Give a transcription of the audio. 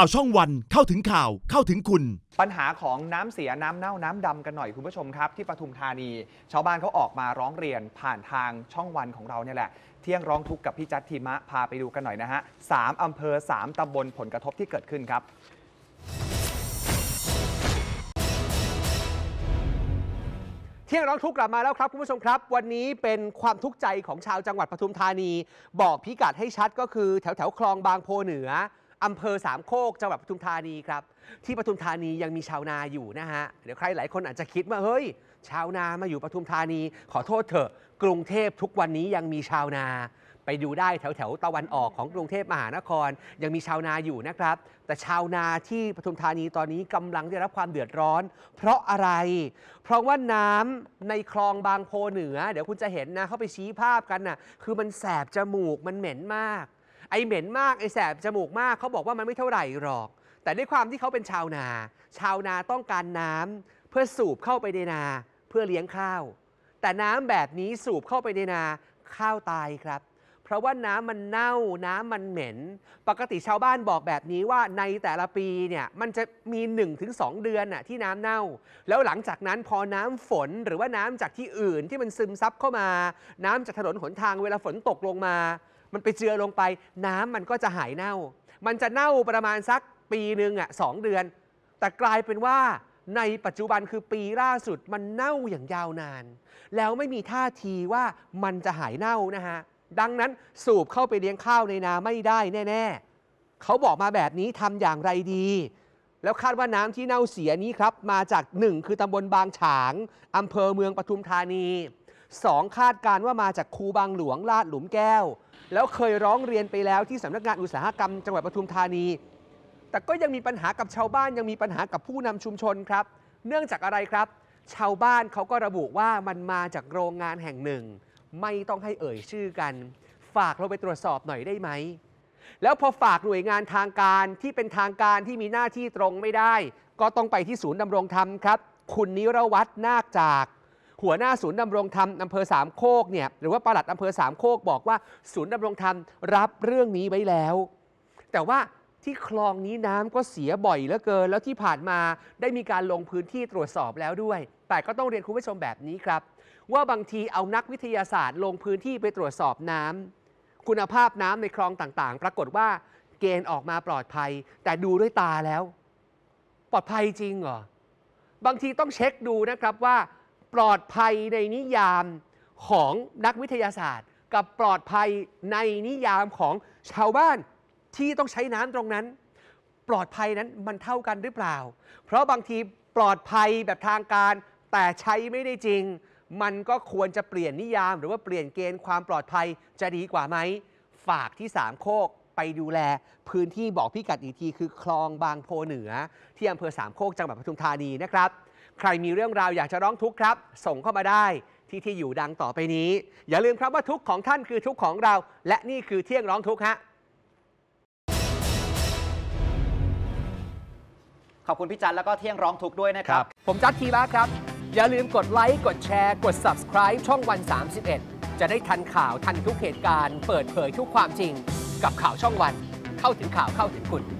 ข่าวช่องวันเข้าถึงข่าวเข้าถึงคุณ ปัญหาของน้ำเสียน้ำเน่าน้ำดำกันหน่อยคุณผู้ชมครับ ที่ปทุมธานี ชาวบ้านเขาออกมาร้องเรียนผ่านทางช่องวันของเราเนี่ยแหละ เที่ยงร้องทุกข์กับพี่จัดทีมะพาไปดูกันหน่อยนะฮะสามอำเภอสามตำบลผลกระทบที่เกิดขึ้นครับเที่ยงร้องทุกข์กลับมาแล้วครับคุณผู้ชมครับ วันนี้เป็นความทุกข์ใจของชาวจังหวัดปทุมธานีบอกพิกัดให้ชัดก็คือแถวแถวคลองบางโพเหนืออำเภอสามโคกจังหวัดปทุมธานีครับ ที่ปทุมธานียังมีชาวนาอยู่นะฮะเดี๋ยวใครหลายคนอาจจะคิดว่าเฮ้ย ชาวนามาอยู่ปทุมธานี ขอโทษเถอะ กรุงเทพทุกวันนี้ยังมีชาวนาไปดูได้แถวแถวตะวันออกของกรุงเทพมหานคร ยังมีชาวนาอยู่นะครับ แต่ชาวนาที่ปทุมธานีตอนนี้กำลังได้รับความเดือดร้อน เพราะอะไร เพราะว่าน้ำในคลองบางโพเหนือ เดี๋ยวคุณจะเห็นนะเขาไปชี้ภาพกันนะ่ะ คือมันแสบจมูกมันเหม็นมากไอเหม็นมากไอแสบจมูกมากเขาบอกว่ามันไม่เท่าไหร่หรอก แต่ด้วยความที่เขาเป็นชาวนา ชาวนาต้องการน้ำ เพื่อสูบเข้าไปในนาเพื่อเลี้ยงข้าว แต่น้ำแบบนี้สูบเข้าไปในนาข้าวตายครับ เพราะว่าน้ำมันเน่า น้ำมันเหม็น ปกติชาวบ้านบอกแบบนี้ว่าในแต่ละปีเนี่ยมันจะมี1-2เดือนน่ะที่น้ำเน่า แล้วหลังจากนั้นพอน้ำฝนหรือว่าน้ำจากที่อื่นที่มันซึมซับเข้ามา น้ำจากถนนหนทางเวลาฝนตกลงมามันไปเจือลงไป น้ำมันก็จะหายเน่า มันจะเน่าประมาณสักปีหนึ่งอ่ะสองเดือน แต่กลายเป็นว่าในปัจจุบันคือปีล่าสุดมันเน่าอย่างยาวนาน แล้วไม่มีท่าทีว่ามันจะหายเน่านะฮะ ดังนั้นสูบเข้าไปเลี้ยงข้าวในนาไม่ได้แน่ๆเขาบอกมาแบบนี้ทำอย่างไรดี แล้วคาดว่าน้ำที่เน่าเสียนี้ ครับ มาจากหนึ่งคือตำบลบางฉางอำเภอเมืองปทุมธานีสองคาดการว่ามาจากคูบางหลวงลาดหลุมแก้วแล้วเคยร้องเรียนไปแล้วที่สำนักงานอุตสาหกรรมจังหวัดปทุมธานี แต่ก็ยังมีปัญหากับชาวบ้านยังมีปัญหากับผู้นำชุมชนครับ เนื่องจากอะไรครับ ชาวบ้านเขาก็ระบุว่ามันมาจากโรงงานแห่งหนึ่ง ไม่ต้องให้เอ่ยชื่อกัน ฝากเราไปตรวจสอบหน่อยได้ไหม แล้วพอฝากหน่วยงานทางการที่เป็นทางการที่มีหน้าที่ตรงไม่ได้ ก็ต้องไปที่ศูนย์ดำรงธรรมครับคุณนิรวัตรนาคจากหัวหน้าศูนย์ดำรงธรรมอำเภอสามโคกเนี่ยหรือว่าปลัดอำเภอสามโคกบอกว่า ศูนย์ดำรงธรรมรับเรื่องนี้ไว้แล้ว แต่ว่าที่คลองนี้น้ำก็เสียบ่อยเหลือเกิน แล้วที่ผ่านมาได้มีการลงพื้นที่ตรวจสอบแล้วด้วย แต่ก็ต้องเรียนคุณผู้ชมแบบนี้ครับ ว่าบางทีเอานักวิทยาศาสตร์ลงพื้นที่ไปตรวจสอบน้ำ คุณภาพน้ำในคลองต่างๆ ปรากฏว่าเกณฑ์ออกมาปลอดภัย แต่ดูด้วยตาแล้ว ปลอดภัยจริงเหรอบางทีต้องเช็คดูนะครับว่าปลอดภัยในนิยามของนักวิทยาศาสตร์ กับปลอดภัยในนิยามของชาวบ้านที่ต้องใช้น้ำตรงนั้น ปลอดภัยนั้นมันเท่ากันหรือเปล่า เพราะบางทีปลอดภัยแบบทางการ แต่ใช้ไม่ได้จริง มันก็ควรจะเปลี่ยนนิยามหรือว่าเปลี่ยนเกณฑ์ความปลอดภัยจะดีกว่าไหมฝากที่สามโคกไปดูแล พื้นที่บอกพี่กัดอีกทีคือคลองบางโพเหนือ ที่อำเภอสามโคกจังหวัดปทุมธานีนะครับใครมีเรื่องราวอยากจะร้องทุกข์ครับ ส่งเข้ามาได้ที่ที่อยู่ดังต่อไปนี้ อย่าลืมครับว่าทุกของท่านคือทุกของเรา และนี่คือเที่ยงร้องทุกข์ฮะขอบคุณพี่จันแล้วก็เที่ยงร้องทุกข์ด้วยนะครับผมจัดทีละครับ อย่าลืมกดไลค์กดแชร์ กด subscribe ช่องวัน31 จะได้ทันข่าวทันทุกเหตุการณ์เปิดเผยทุกความจริง กับข่าวช่องวันเข้าถึงข่าวเข้าถึงคุณ